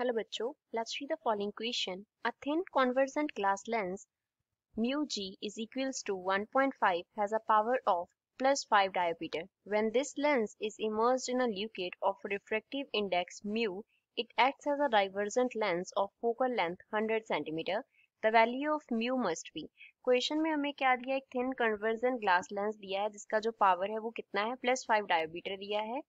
hello बच्चों let's read the following question a thin convergent glass lens mu g is equals to 1.5 has a power of plus 5 dioptre when this lens is immersed in a liquid of refractive index mu it acts as a divergent lens of focal length 100 centimetre the value of mu must be question में हमें क्या दिया एक thin convergent glass lens दिया है जिसका जो power है वो कितना है प्लस 5 डायोमीटर दिया है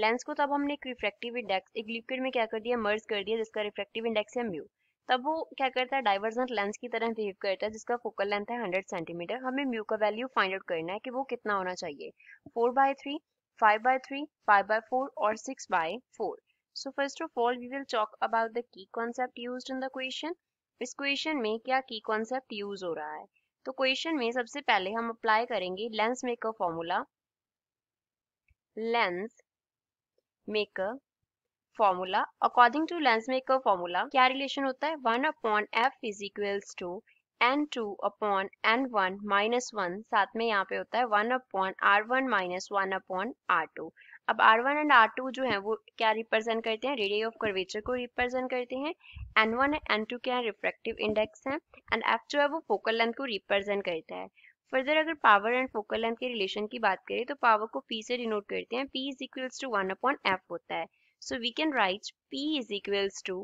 लेंस को तब हमने एक रिफ्रैक्टिव इंडेक्स एक लिक्विड में क्या कर दिया मर्ज कर दिया जिसका रिफ्रैक्टिव इंडेक्स है म्यू तब वो क्या करता है डाइवर्जेंट लेंस की तरह बिहेव करता है जिसका फोकल लेंथ है हंड्रेड सेंटीमीटर हमें म्यू का वैल्यू फाइंड आउट करना है कि वो कितना होना चाहिए four by three five by three five by four और six by four so first of all we will talk about the key concept use in the question इस क्वेश्चन में क्या की कॉन्सेप्ट यूज हो रहा है तो क्वेश्चन में सबसे पहले हम अप्लाई करेंगे lens maker formula lens maker formula according to lens maker formula क्या रिलेशन होता है one upon f is equals to n two upon n one minus one साथ में यहाँ पे होता है one upon are one minus one upon are two अब r one and r two जो है वो क्या रिप्रेजेंट करते हैं रेडियो ऑफ कर्वेचर को रिप्रेजेंट करते हैं n one and N two क्या रिफ्रेक्टिव इंडेक्स है एंड एफ जो है वो फोकल लेंथ को रिप्रेजेंट करता है फर्दर अगर पावर एंड फोकल लेंथ के रिलेशन की बात करें तो पावर को पी से डिनोट करते हैं p is equals to one upon f होता है so we can write p is equals to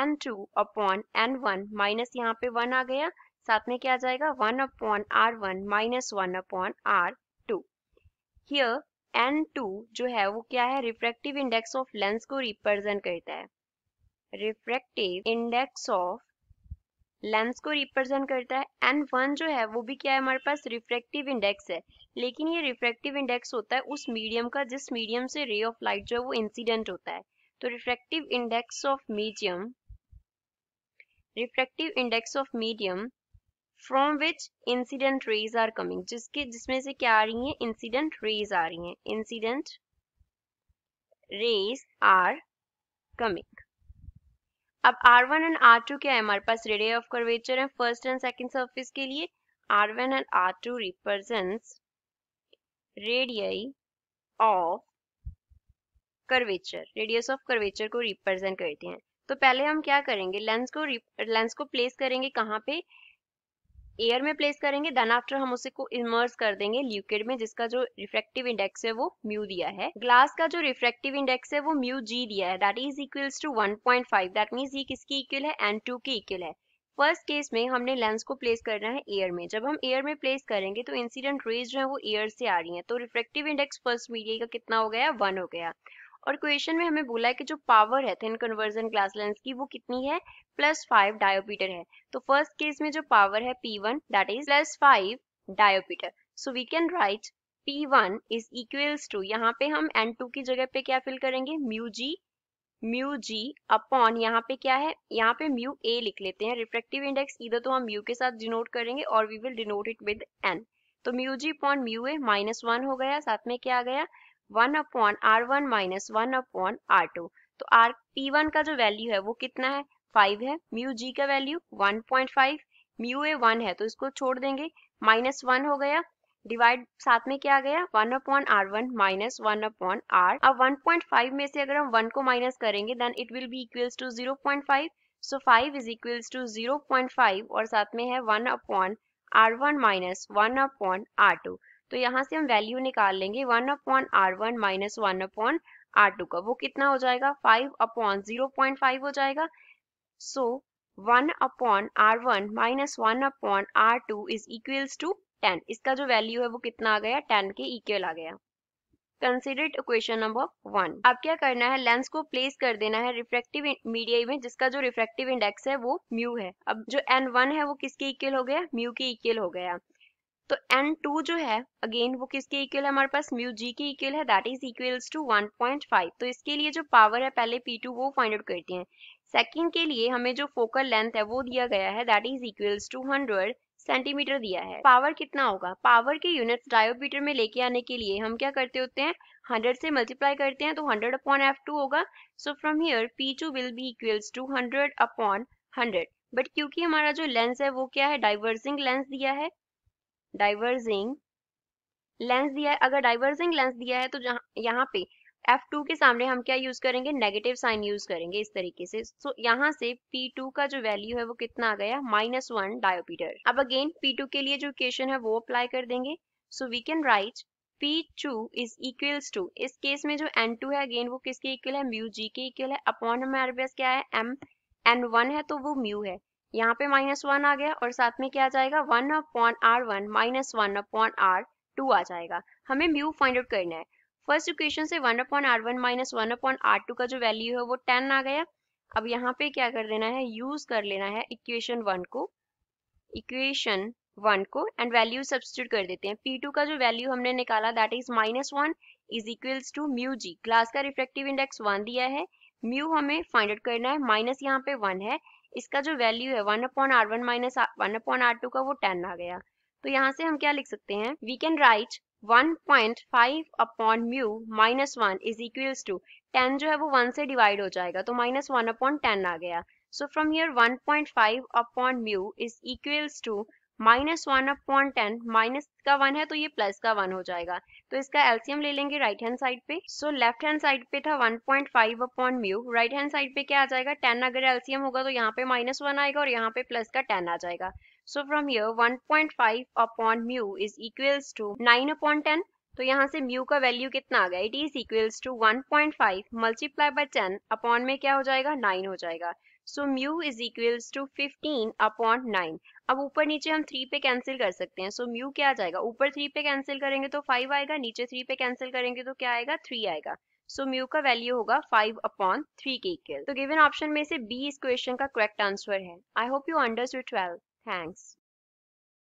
n two upon n one minus यहाँ पे वन आ गया साथ में क्या जाएगा one upon are one minus one upon are two here n two जो है वो क्या है रिफ्रेक्टिव इंडेक्स ऑफ लेंस को रिप्रेजेंट करता है रिफ्रेक्टिव इंडेक्स ऑफ लेंस को रिप्रेजेंट करता है एंड वन जो है वो भी क्या है हमारे पास रिफ्रेक्टिव इंडेक्स है लेकिन ये रिफ्रेक्टिव इंडेक्स होता है उस मीडियम का जिस मीडियम से रे ऑफ लाइट जो है वो इंसिडेंट होता है तो refractive index of medium refractive index of medium from which incident rays are coming जिसके जिसमें से क्या आ रही है इंसिडेंट रेज आ रही है इंसिडेंट रेज आर कमिंग अब R1 एंड R2 क्या है हमारे पास रेडिया ऑफ कर्वेचर है फर्स्ट एंड सेकंड सरफेस के लिए R1 and R2 represent radii of curvature radius of curvature को रिप्रेजेंट करते हैं तो पहले हम क्या करेंगे लेंस को लेंस को प्लेस करेंगे कहाँ पे एयर में प्लेस करेंगे देन आफ्टर हम उसे को इमर्स कर देंगे ल्यूकेड में जिसका जो रिफ्रेक्टिव इंडेक्स है वो म्यू दिया है ग्लास का जो रिफ्रेक्टिव इंडेक्स है वो म्यू जी दिया है that is equal to one point five that mean ये किसकी इक्वल है एंड टू की इक्वल है फर्स्ट केस में हमने लेंस को प्लेस करना है एयर में जब हम एयर में प्लेस करेंगे तो इंसिडेंट रेज जो है वो एयर से आ रही है तो रिफ्रेक्टिव इंडेक्स फर्स्ट मीडिया का कितना हो गया वन हो गया और क्वेश्चन में हमें बोला है कि जो पावर है थिन कन्वर्जन ग्लास लेंस की वो कितनी है प्लस फाइव डायोपीटर है तो फर्स्ट केस में जो पावर है P one that is plus five dioptre so we can write P one is equals to यहाँ पे हम एन टू की जगह पे क्या फिल करेंगे mu g mu g upon यहाँ पे क्या है यहाँ पे म्यू ए लिख लेते हैं रिफ्रेक्टिव इंडेक्स इधर तो हम म्यू के साथ डिनोट करेंगे और we will denote it with n तो mu g upon mu a minus one हो गया साथ में क्या आ गया one upon are one minus one upon are two तो आर पी वन का जो वैल्यू है वो कितना है फाइव है म्यू जी का value one point five mu a one है तो इसको छोड़ देंगे माइनस वन हो गया डिवाइड साथ में क्या आ गया one upon are one minus one upon R अब वन पॉइंट फाइव में से अगर हम वन को माइनस करेंगे then it will be equals to zero point five so five is equals to zero point five और साथ में है one upon are one minus one upon are two तो यहाँ से हम वैल्यू निकाल लेंगे one upon are one minus one upon are two का वो कितना हो जाएगा five upon zero point five हो जाएगा so one upon are one minus one upon are two is equals to ten इसका जो वैल्यू है वो कितना आ गया टेन के इक्वल आ गया कंसिडर्ड इक्वेशन नंबर वन अब क्या करना है लेंस को प्लेस कर देना है रिफ्रेक्टिव मीडिया में जिसका जो रिफ्रेक्टिव इंडेक्स है वो म्यू है अब जो एन वन है वो किसके इक्वल हो गया म्यू के इक्वल हो गया तो n2 जो है अगेन वो किसके इक्वल है हमारे पास म्यू जी के इक्वल है दैट इज इक्वल्स टू 1.5 तो इसके लिए जो पावर है पहले P2 वो फाइंड आउट करते हैं सेकंड के लिए हमें जो फोकल लेंथ है वो दिया गया है that is equals to 100 centimetre दिया है पावर कितना होगा पावर के यूनिट्स डायोमीटर में लेके आने के लिए हम क्या करते होते हैं हंड्रेड से मल्टीप्लाई करते हैं तो हंड्रेड अपॉन एफ टू होगा so from here P two will be equals to hundred upon hundred but क्योंकि हमारा जो लेंस है वो क्या है डाइवर्सिंग लेंस दिया है डाइवर्जिंग लेंस दिया है अगर डाइवर्जिंग लेंस दिया है तो यहाँ पे F2 के सामने हम क्या यूज करेंगे नेगेटिव साइन यूज करेंगे इस तरीके से सो so, यहाँ से P2 का जो वैल्यू है वो कितना आ गया माइनस वन डायोपीटर अब अगेन P2 के लिए जो इक्वेशन है वो अप्लाई कर देंगे so we can write P2 is equals to इस केस में जो N2 है अगेन वो किसके इक्वल है म्यू जी के इक्वल है अपॉन हमारे पास क्या है M N1 है तो वो म्यू है यहाँ पे माइनस वन आ गया और साथ में क्या आ जाएगा one upon are one minus one upon are two आ जाएगा हमें म्यू फाइंड आउट करना है फर्स्ट इक्वेशन से one upon are one minus one upon are two का जो वैल्यू है वो टेन आ गया अब यहाँ पे क्या कर देना है यूज कर लेना है इक्वेशन वन को इक्वेशन वन को एंड वैल्यू सब्सिट्यूट कर देते हैं पी टू का जो वैल्यू हमने निकाला that is minus one is equals to mu g glass का रिफ्लेक्टिव इंडेक्स वन दिया है म्यू हमें फाइंड आउट करना है माइनस यहाँ पे वन है इसका जो वैल्यू है one upon are one minus one upon are two का वो टेन आ गया तो यहाँ से हम क्या लिख सकते हैं we can write one point five upon mu minus one is equals to ten जो है वो वन से डिवाइड हो जाएगा तो माइनस वन अपॉन टेन आ गया so from here five upon mu is equals to minus one upon ten minus का वन है तो ये प्लस का वन हो जाएगा तो इसका एल्सियम ले लेंगे राइट हैंड साइड पे सो लेफ्ट हैंड साइड पे था one point five upon mu right hand side पे क्या आ जाएगा टेन अगर एल्सियम होगा तो यहाँ पे माइनस वन आएगा और यहाँ पे प्लस का टेन आ जाएगा so from here one point five upon mu is equals to nine upon ten तो यहाँ से म्यू का वैल्यू कितना आ गया it is equals to one point five multiply by ten upon में क्या हो जाएगा नाइन हो जाएगा so mu is equals to fifteen upon nine अब ऊपर नीचे हम थ्री पे कैंसिल कर सकते हैं सो म्यू क्या आ जाएगा ऊपर थ्री पे कैंसिल करेंगे तो फाइव आएगा नीचे थ्री पे कैंसिल करेंगे तो क्या आएगा थ्री आएगा सो so, म्यू का वैल्यू होगा फाइव अपॉन थ्री के इक्वल तो गिवन ऑप्शन में से बी इस क्वेश्चन का करेक्ट आंसर है I hope you understood twelve thanks